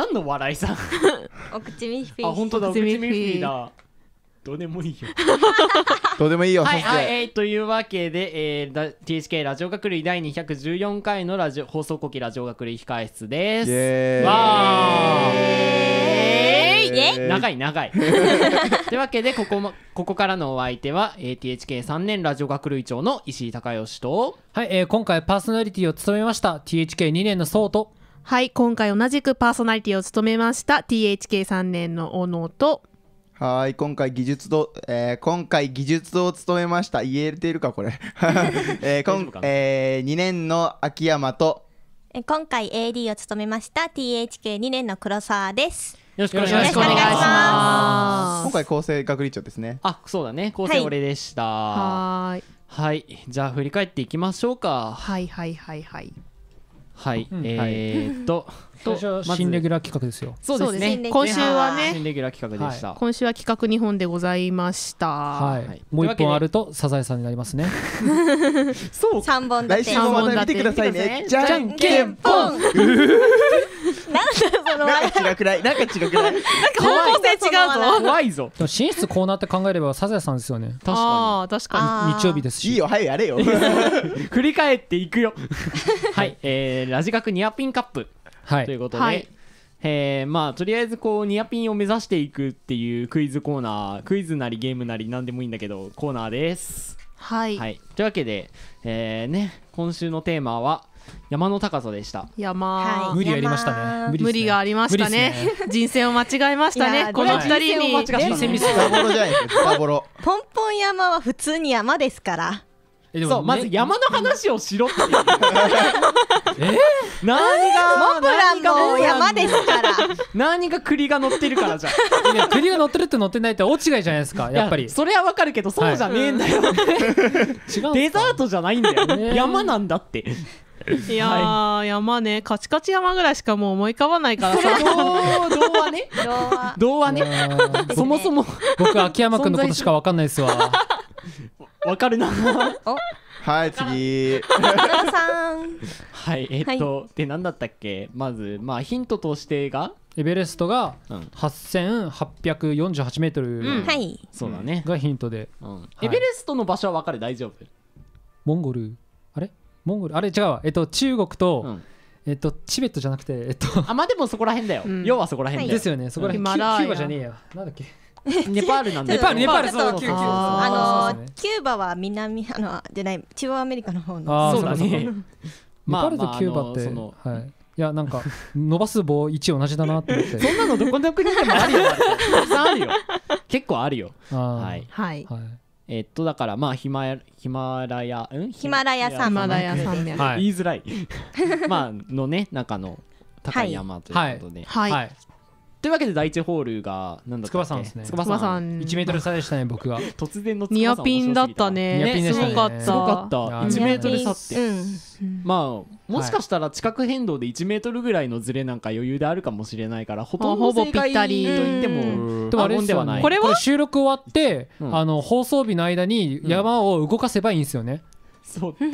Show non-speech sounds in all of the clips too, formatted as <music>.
何の笑いさん <laughs> お口ミッフィーあ本当だお口ミッフィーだどうでもいいよ <laughs> どうでもいいよはい、はい、えー、というわけで、えー、THK ラジオ学類第214回のラジオ放送後期ラジオ学類控室ですイエーイわー長い長い <laughs> というわけでここもここからのお相手は、えー、THK3 年ラジオ学類長の石井孝義とはい、えー、今回パーソナリティを務めました THK2 年の総とはい、今回同じくパーソナリティを務めました THK3 年の小野とはい、今回技術と、えー、今回技術を務めました。言えているかこれ。<laughs> えー、今、えー、2年の秋山と、え今回 AD を務めました THK2 年の黒沢です。よろしくお願いします。今回厚生学理長ですね。あ、そうだね。厚生俺でした。はい。はい、じゃあ振り返っていきましょうか。はいはいはいはい。はい、うん、えー、っと、と新レギュラー企画ですよ。そうですね。今週はね、新レギュラー企画でした。はい、今週は企画二本でございました。はい。もう一本あるとサザエさんになりますね。<laughs> そう。三本だけ。来週もまた見てくださいね。じゃんけんぽん。なんだそのなんか違くないなんか違くないなんか方向性違うぞ怖いぞでも寝室コーナーって考えればサザエさんですよね確かに確かに日曜日ですしいいよ早くやれよ <laughs> 振り返っていくよ <laughs> はいえー、ラジ学ニアピンカップ、はい、ということで、はいえー、まあとりあえずこうニアピンを目指していくっていうクイズコーナークイズなりゲームなり何でもいいんだけどコーナーですはい、はい、というわけで、えーね、今週のテーマは山の高さでした山はい、無理やりましたね無理無理がありましたね人選を間違えましたねこの二人に人選ミスボロじゃないですボロポンポン山は普通に山ですからえでもまず山の話をしろって <laughs> え何がモブランも山ですから何が栗が乗ってるからじゃん栗が乗ってるって乗ってないって大違いじゃないですかやっぱりそれはわかるけどそうじゃねえんだよ、違うデザートじゃないんだよ、山なんだっていや、はい、山ねカチカチ山ぐらいしかもう思い浮かばないからさ童話ね童話ねそもそも僕秋山君のことしか分かんないですわ分かるなはい次はいえー、っと、はい、で何だったっけまずまあヒントとしてがエベレストが8848メートル、うん、はい、そうだねがヒントで、うんはい、エベレストの場所は分かる大丈夫モンゴルモンゴルあれ違うわえっと中国と、うんえっと、チベットじゃなくて、えっと、あ、まあでもそこら辺だよ。うん、要はそこら辺ん。よ。ですよね、そこら辺。キューバじゃねえよ。なんだっけ。<laughs> ネパールなんだ。ネパール、ネパール、そう、キューバ。あの、キューバは南、<laughs> あの、じゃない、中央アメリカの方の。そうだね。ネパールとキューバって、はい。いやなんか伸ばす棒1同じだなって思って <laughs> そんなのどこの国でもあるよ結構あるよはい、はい、はいえっとだからまあヒマヒマラヤんヒマラヤ山脈言いづらい <laughs> まあのね中の高い山ということで、はい、はい、というわけで第一ホールが何だっけ筑波さんですね筑波さん1メートル差でしたね僕は突然のニアピンだったね、ね、すごかった、ね、すごかった1メートル差って、うん、まあもしかしたら地殻変動で1メートルぐらいのズレなんか余裕であるかもしれないからほとんど正解と言っても悪いんではないこれは収録終わって、うん、あの放送日の間に山を動かせばいいんですよね、うん <laughs> そうだ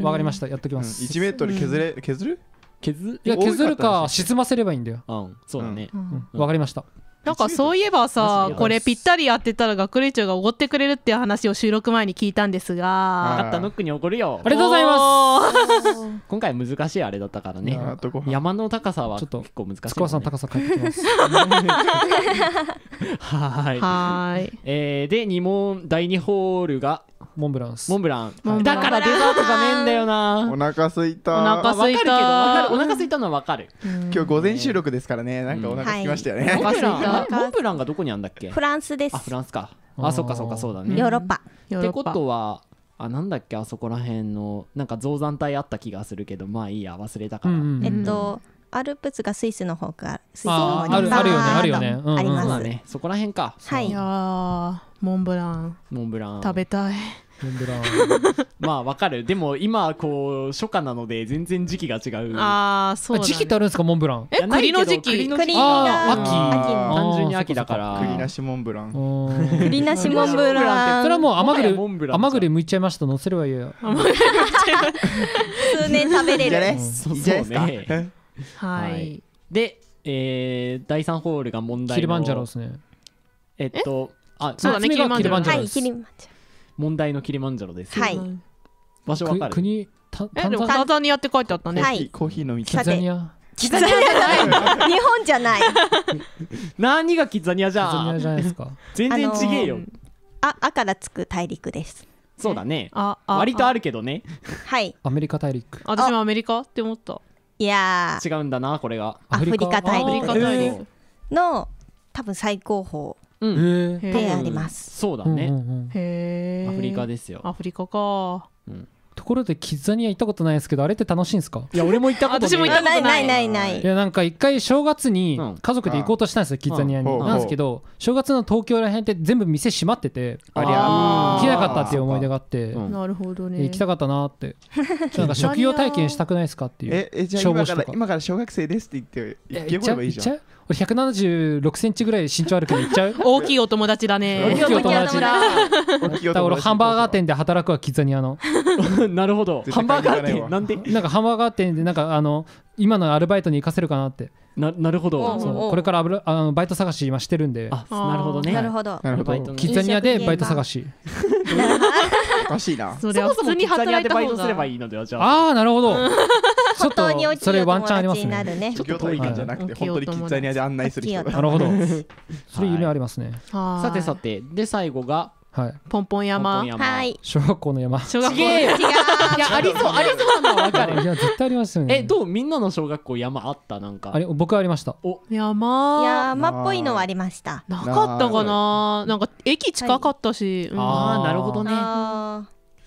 ね。わかりました。やっときます。一、うん、メートル削れ、削る？削いや削るか沈ませればいいんだようんそうだねわかりましたなんかそういえばさこれぴったりやってたら学齢長がおごってくれるっていう話を収録前に聞いたんですがあったノックにおごるよありがとうございます今回難しいあれだったからね山の高さはちょっと結構難しい、ね、さん高さ変えてきます <laughs> はいはいえー、で2問第2ホールがモンブランモンブランだからデザートじゃねえんだよなお腹すいたお腹すいたお腹すいたのはわかる今日午前収録ですからねなんかお腹すきましたよねモンブランがどこにあんだっけフランスですあフランスかあそっかそっかそうだねヨーロッパってことはあなんだっけあそこら辺のなんか造山帯あった気がするけどまあいいや忘れたからえっとアルプスがスイスの方からスイスの方にあるあるよねあるよね、うんうん、ありますねそこら辺かはいやモンブランモンブラン食べたいモンブラン <laughs> まあわかるでも今こう初夏なので全然時期が違うああそう、ね、時期ってあるんですかモンブランえ栗の時期栗の時期が秋単純に秋だから栗なしモンブラン栗なしモンブランそれはもう甘栗甘栗むいちゃいましたのせればいいよ数年食べれる、ね、そうねはい、で、えー、第3ホールが問題のキリマンジャロですねえっとあそうだねキリマンジャロですャロ問題のキリマンジャロですはい場所わかる国タタンザニアって書いてあったね、はい、コーヒー飲みキザニアキザニアじゃない日本じゃない何がキザニアじゃんキザニアじゃないですか全然ちげえよ、あのー、あ「からつく大陸ですそうだね割とあるけどねはいアメリカ大陸私もアメリカって思ったいや違うんだなこれがアフリカ大陸の多分最高峰であります、そうだね、へえアフリカですよアフリカか、うんところでキッザニア行ったことないですけどあれって楽しいんですかいや俺も行ったことない私も行ったことないないないいやなんか一回正月に家族で行こうとしたんですよ、うん、キッザニアに、うん、なんですけど正月の東京らへんって全部店閉まっててありゃ行けなかったっていう思い出があってなるほどね行きたかったなって <laughs> なんか職業体験したくないですかっていうええじゃあ今から今から小学生ですって言って行けばいいじゃん俺176センチぐらい身長あるけどいっちゃう <laughs> 大きいお友達だね大きいお友達だ大きいお友俺ハンバーガー店で働くわキッザニアの <laughs> なるほどハンバーガー店なんでなんかハンバーガー店でなんかあの今のアルバイトに生かせるかなってななるほどそうこれからあのバイト探し今してるんであなるほどねなるほど <laughs> なるほどキッザニアでバイト探しおかしいなそれは普通に働いたすいいのではじゃああーなるほどちょっとそれワンチャンありますね。業態感じゃなくて本当にキッザニアで案内する人。なるほど。それ夢ありますね。さてさてで最後がはい、ポンポン山はい小学校の山小学校違ういやありそうありそうなの分かるいや絶対ありますよねえどうみんなの小学校山あったなんかあれ僕ありましたお山山っぽいのはありましたなかったかななんか駅近かったし、はいうん、ああなるほどね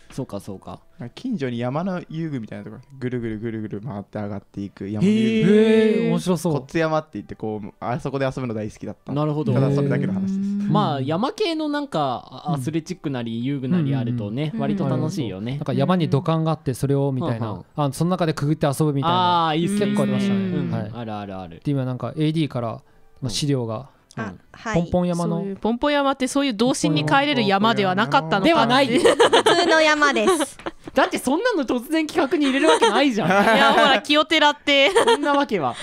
そうかそうか近所に山の遊具みたいなところぐるぐるぐるぐる回って上がっていく山の遊具へえ面白そうこっつ山って言ってこうあそこで遊ぶの大好きだったなるほどただそれだけの話ですまあ山系のなんかアスレチックなり遊具なりあるとね、割と楽しいよね、なんか山に土管があってそれをみたいな、あその中でくぐって遊ぶみたいなあいいっす結構ありましたね、はい、あるあるあるで今なんか AD から資料が、ポンポン山のポンポン山ってそういう童心に帰れる山ではなかったのかではない <laughs> 普通の山ですだってそんなの突然企画に入れるわけないじゃん <laughs> いやほら <laughs> 気をてらってそんなわけは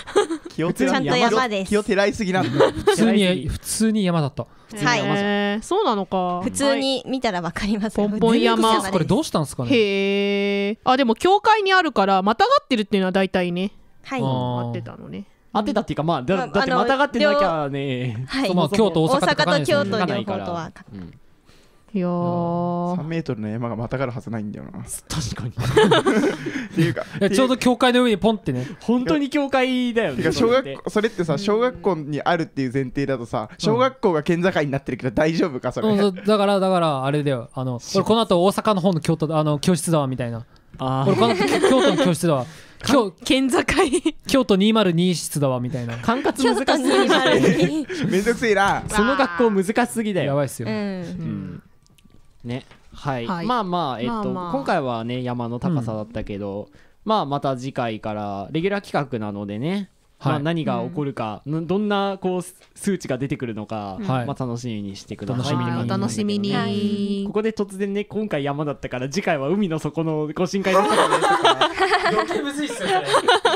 気をてらちゃんと山です気をてらいすぎなんだ普通に普通に山だったはい、えー、そうなのか普通に見たらわかりますポンポン山これどうしたんですかねへえあでも教会にあるからまたがってるっていうのは大体ねはいあってたのねあってたっていうかまあだ,、ってまたがってなきゃね、はい、<laughs> まあ京都大阪と京都両方とは、うんいや3メートルの山がまたがるはずないんだよな確かにっていうかちょうど教会の上にポンってね本当に教会だよね小学校それってさ小学校にあるっていう前提だとさ小学校が県境になってるけど大丈夫かそれ、うん、だからだからあれだよあの俺この後大阪の方の教都あの教室だわみたいなあ俺この後京都の教室だわ今日県境京都202室だわみたいな管轄難しすぎめんどくせえなその学校難しすぎだよやばいっすよ、うん、うんねはい、はい、まあまあえっと、まあまあ、今回はね山の高さだったけど、うん、まあまた次回からレギュラー企画なのでね、はい、まあ、何が起こるか、うん、どんなこう数値が出てくるのか、うん、まあ、楽しみにしてください、はい、お楽しみに、はい、ここで突然ね今回山だったから次回は海の底のご深海だったから余計むずいっすよ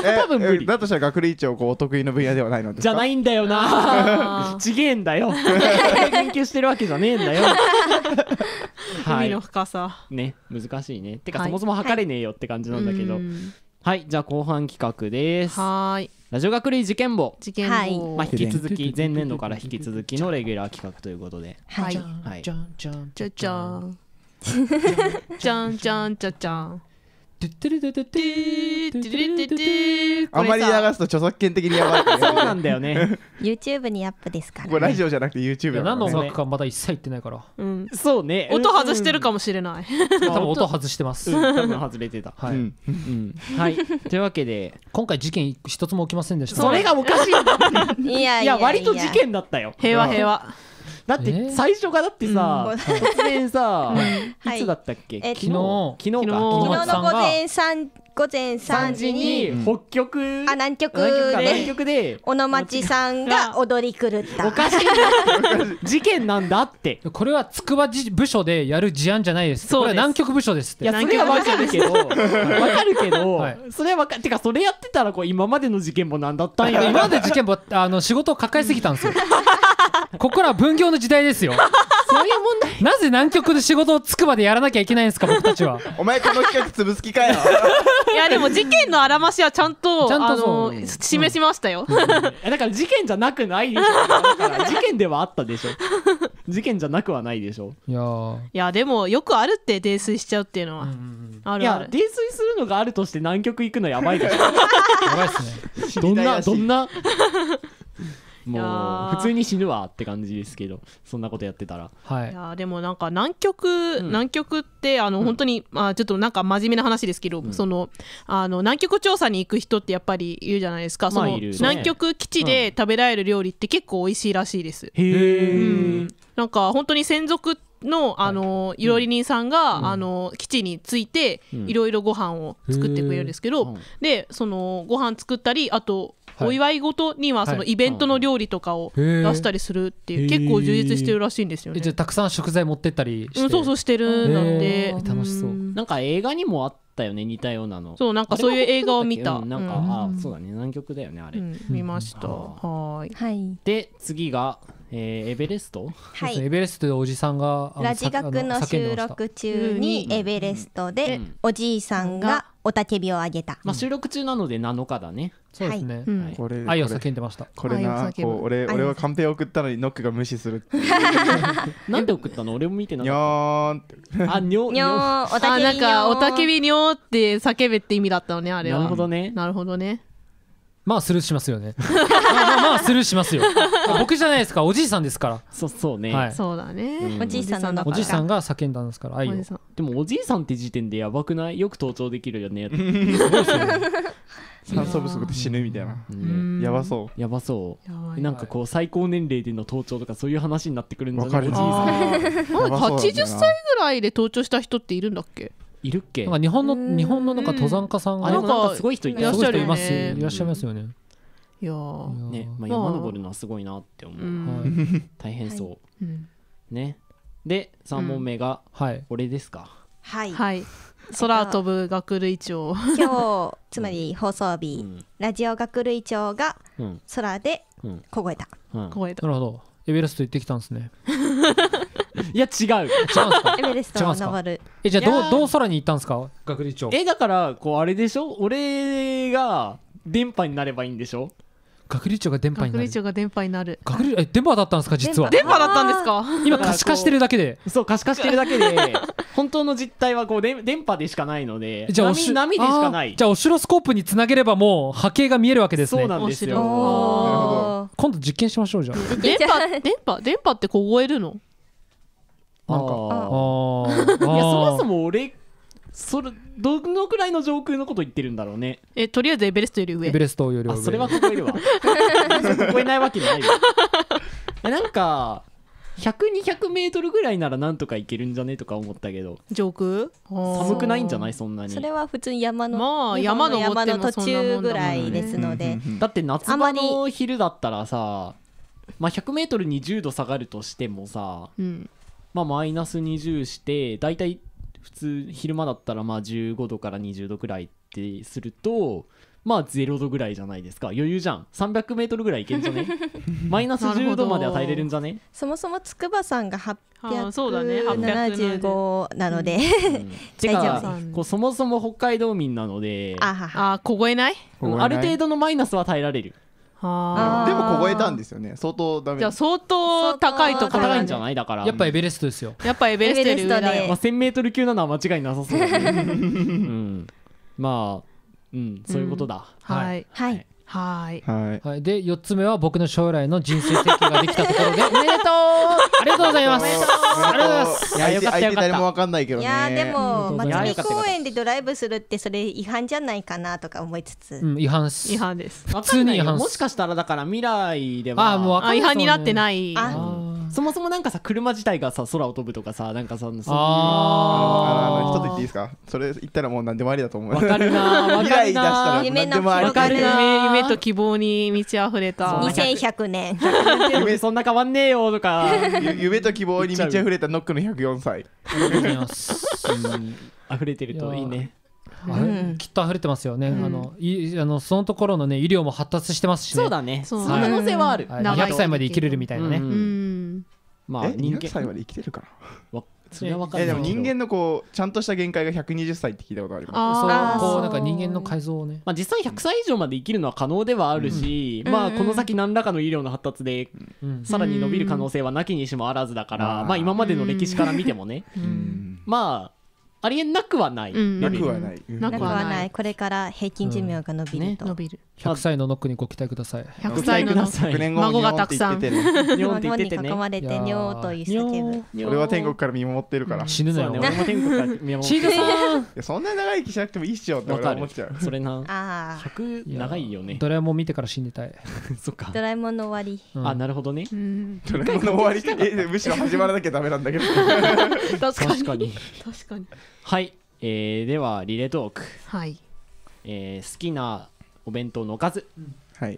多分無理だとしたら学理長こうお得意の分野ではないのでじゃないんだよな <laughs> ちげえんだよ <laughs> 研究してるわけじゃねえんだよの深さ、はい、ね難しいねてか、そもそも測れねえよって感じなんだけど、はい、じゃあ後半企画です。はい。ラジオ学類事件簿。事件簿。はい、まあ引き続き前年度から引き続きのレギュラー企画ということで。はい。はい。じゃんじゃんじゃじゃん。じゃんじゃんじゃじゃん。あまり流すと著作権的にやばい、そうなんだよね YouTube にアップですから、ね、これラジオじゃなくて YouTube だから、ね、何の音楽かまだ一切言ってないから、そうね音外してるかもしれない、多分音外してます、ん、多分外れてたはい、はい、というわけで今回事件一つも起きませんでしたそれがおかしいんだいやいや割と事件だったよ平和平和だって最初がだってさ、突然さ、いつだったっけ、昨日昨日の午前三午前3時に北極、あ南極で小野町さんが踊り狂ったおかしいな事件なんだって <laughs> これは筑波部署でやる事案じゃないですこれは南極部署ですいやそれはわかるけどわかるけど、<laughs> それはわかてかそれやってたらこう今までの事件も何だったんや今まで事件もあの仕事を抱えすぎたんですよ <laughs> ここらは分業の時代ですよそういう問題なぜ南極で仕事をつくまでやらなきゃいけないんですか僕たちはお前この企画ぶす気かよいやでも事件のあらましはちゃんとちゃんとあの、うん、示しましたよ、え、うん、<laughs> だから事件じゃなくないでしょ事件ではあったでしょ <laughs> 事件じゃなくはないでしょいやいやでもよくあるって泥酔しちゃうっていうのは、うんある泥酔するのがあるとして南極行くのやばいでしょ <laughs> やばいっすねどんなどんなもう普通に死ぬわって感じですけどそんなことやってたら、はい、いやでもなんか南極、うん、南極ってあの、本当に、まあ、ちょっとなんか真面目な話ですけど、うん、そのあの南極調査に行く人ってやっぱりいるじゃないですか、その、ね、南極基地で食べられる料理って結構美味しいらしいです。へうんなんか本当に専属のあの、料理人さんが、うん、あの基地に着いて、いろいろご飯を作ってくれるんですけど、でそのご飯作ったりあとお祝い事にはそのイベントの料理とかを出したりするっていう、結構充実してるらしいんですよねじゃあたくさん食材持ってったりして、うん、そうそうしてるなんで楽しそうなんか映画にもあったよね似たようなのそうなんかそういう映画を見た、うん、なんか、あそうだね南極だよねあれ、うん、見ましたはいはいで次がえー、エベレスト、はい、エベレストでおじさんがラジ学の収録中にエベレストでおじいさんが雄たけびをあげた、まあ、収録中なので7日だね、そうですね、はいこれ愛を叫んでましたこれなこう俺俺はカンペを送ったのにノックが無視する <laughs> なんで送ったの俺も見てなにょーんってあにょにあなんかおたけびにょーって叫べって意味だったのねあれはなるほどねなるほどねまあスルーしますよねまあまあスルーしますよ <laughs> 僕じゃないですかおじいさんですからそうそうね、はい、そうだね、うん、おじいさんだんだおじいさんが叫んだんですから愛をでもおじいさんって時点でやばくないよく登場できるよね <laughs> 酸素不足で死ぬみたいな、うやばそうやばそうなんかこう最高年齢での登頂とかそういう話になってくるんじゃないかる80歳ぐらいで登頂した人っているんだっけいるっけなんか日本の日本のなんか登山家さんが、うん、なんかすごい人いらっしゃいますいらっしゃいますよね、いやね、まあ、山登るのはすごいなって思う、はい、大変そう、ねで三問目が、はい、俺ですかはい、はい、空飛ぶ学類長 <laughs> 今日つまり放送日、ラジオ学類長が空で凍えた、凍えたなるほどエベレスト行ってきたんですね <laughs> <laughs> いや違う違うすかエベレスト登るえじゃあどうどう空に行ったんですか学理長えだからこうあれでしょ俺が電波になればいいんでしょ学理長が電波になる。学る理長が電波になる学理え電波だったんですか実は電波だったんですか今可視化してるだけで <laughs> そう可視化してるだけで本当の実態はこうで電波でしかないのでじゃあおし波でしかないじゃあオシロスコープにつなげればもう波形が見えるわけですねそうなんですよ今度実験しましょうじゃあ電波電波電波って凍えるのなんかああいやそもそも俺それどのくらいの上空のこと言ってるんだろうねえとりあえずエベレストより上エベレストより上あそれは超えるわ <laughs> 超えないわけないよなんか100200メートルぐらいならなんとかいけるんじゃねとか思ったけど上空寒くないんじゃないそんなにそれは普通に山のまあ山の山の途中ぐらいですので、だって夏場の昼だったらさまあ100メートルに10度下がるとしてもさ、うん、まあ、マイナス20して大体普通昼間だったらまあ15度から20度くらいってするとまあ0度ぐらいじゃないですか余裕じゃん3 0 0ルぐらいいけんじゃね <laughs> マイナス10度までは耐えれるんじゃねそもそも筑波山が875なので、<laughs> 大丈夫そもそも北海道民なのでああ凍えないある程度のマイナスは耐えられるでも凍えたんですよね相当ダメじゃあ相当高いところ高いんじゃないだからやっぱエベレストですよやっぱエベレストだよ、まあ、1000m 級なのは間違いなさそう、ね <laughs> うん、まあうんそういうことだ、はい、はいはいはいはいで4つ目は僕の将来の人生設計ができたところで <laughs> おめでとうありがとうございますありがとうございますいやよかったよかった誰もわかんないけどいやでもうん祭公園でドライブするってそれ違反じゃないかなとか思いつつ、うん違反っす違反です普通に違反すもしかしたらだから未来ではああもうあ違反になってないいあそもそもなんかさ車自体がさ空を飛ぶとかさなんかさそあああの一つ言っていいですかそれ言ったらもう何でもありだと思うわかるな <laughs> 未来出したら何でもありかる夢と希望に満ち溢れた2100年夢そんな変わんねえよとか <laughs> 夢と希望に満ち溢れたノックの104歳溢れてるといいねあれきっと溢れてますよね、あのいあのそのところのね医療も発達してますしねそうだねその可能性はある、はい、100歳まで生きれるみたいなね、まあ人間200歳まで生きてるからわ <laughs> それは分かんないでも人間のこうちゃんとした限界が120歳って聞いたことありますあそうこうなんか人間の改造をね、まあ、実際100歳以上まで生きるのは可能ではあるし、うん、まあこの先何らかの医療の発達で、さらに伸びる可能性はなきにしもあらずだから、まあ今までの歴史から見てもね、まあありえなくはない、なくはない、なくはないこれから平均寿命が伸びると、伸びる100歳のノックにご期待ください100歳ください孫がたくさん日本に囲まれて「にょー」という叫ぶ俺は天国から見守ってるから死ぬなよ俺も天国から見守ってる死 <laughs> そんな長生きしなくてもいいっしょって俺は思っちゃうそれなあ100長いよねドラえもん見てから死んでたい <laughs> そっかドラえもんの終わりあなるほどねドラえもんの終わりえむしろ始まらなきゃダメなんだけど確かに確かにはい、えー、ではリレートーク、はいえー、好きなお弁当のおかず、はい、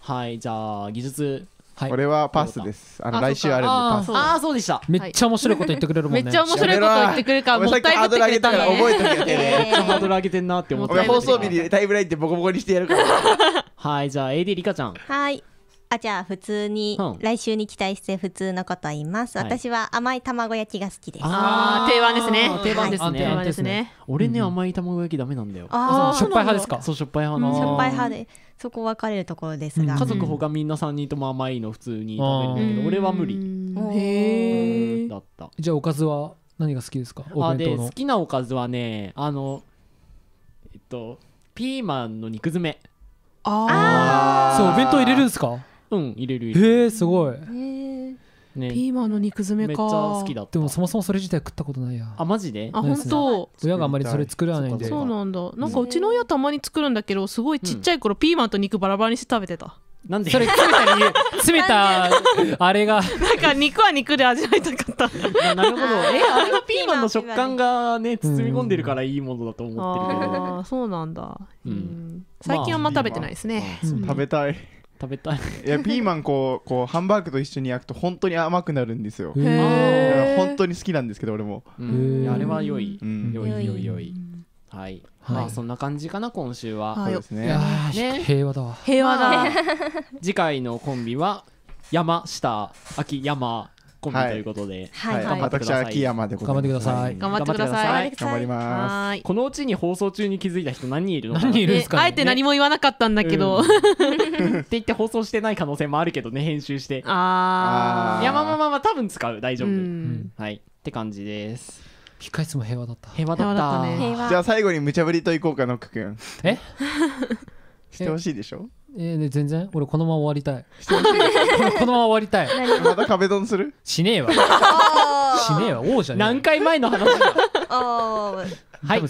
はい、じゃあ技術はい、はパスです。あの来週あるんでパス。ああそうでした。めっちゃ面白いこと言ってくれるもんね。めっちゃ面白いこと言ってくれるからもったいぶってハードル上げたから覚えとけけね。めっちゃハードル上げてんなって思って。俺 <laughs> 放送日にタイムラインでボコボコにしてやるから。<laughs> はいじゃあ AD リカちゃん。はい。あじゃあ普通に、うん、来週に期待して普通のこと言います、はい、私は甘い卵焼きが好きですああ定番ですね定番ですね、定番ですね俺ね、甘い卵焼きダメなんだよああしょっぱい派ですかそうしょっぱい派の、しょっぱい派でそこ分かれるところですが、家族ほかみんな3人とも甘いの普通に食べるんだけど俺は無理へえだったじゃあおかずは何が好きですかお弁好きなおかずはねあのえっとピーマンの肉詰めああそうお弁当入れるんですかうん入れる入れるへえすごい、ね、ピーマンの肉詰めかめっちゃ好きだったでもそもそもそれ自体食ったことないやあマジであ本当親があんまりそれ作らないんでそうなんだなんかうちの親たまに作るんだけどすごいちっちゃい頃、ピーマンと肉バラバラにして食べてたなんでそれ詰めた理由詰めたあれがなんか肉は肉で味わいたかったなるほどえあれはピーマンの食感がね包み込んでるからいいものだと思ってるけど、うあそうなんだ、うん、最近あんま食べてないですね、まあうん、食べたい食べたいいやピーマンこうこうハンバーグと一緒に焼くと本当に甘くなるんですよ本当に好きなんですけど俺も、うん、あれは良い、うん、良い良い良いはい、はい、まあそんな感じかな今週は、はい、そうですねね平和だわ平和だ <laughs> 次回のコンビは山下秋山コンミということで、はいはい、私秋山で頑張ってください頑張ってください頑張りますこのうちに放送中に気づいた人何人いるの何いるんですか、ね、あえて何も言わなかったんだけど、うん、って言って放送してない可能性もあるけどね編集してああいやまあまあまあ、まあ、多分使う大丈夫、うん、はいって感じです控室も平和だった平和だったねじゃあ最後に無茶ぶりといこうかノック君えしてほしいでしょえー、全然俺このまま終わりたい <laughs> このまま終わりたいまた壁ドンするしねえわしねえわ王じゃねえ何回前の話だはい、はい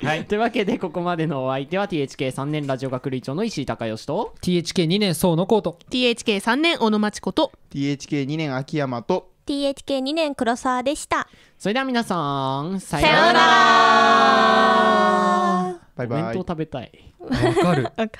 はい、というわけでここまでのお相手は THK3 年ラジオ学類長の石井孝義と THK2 年総のコート THK3 年小野町子と THK2 年秋山と THK2 年黒沢でしたそれでは皆さんさようならバイバイ。お弁当食べたい。わかる。<laughs> わかる。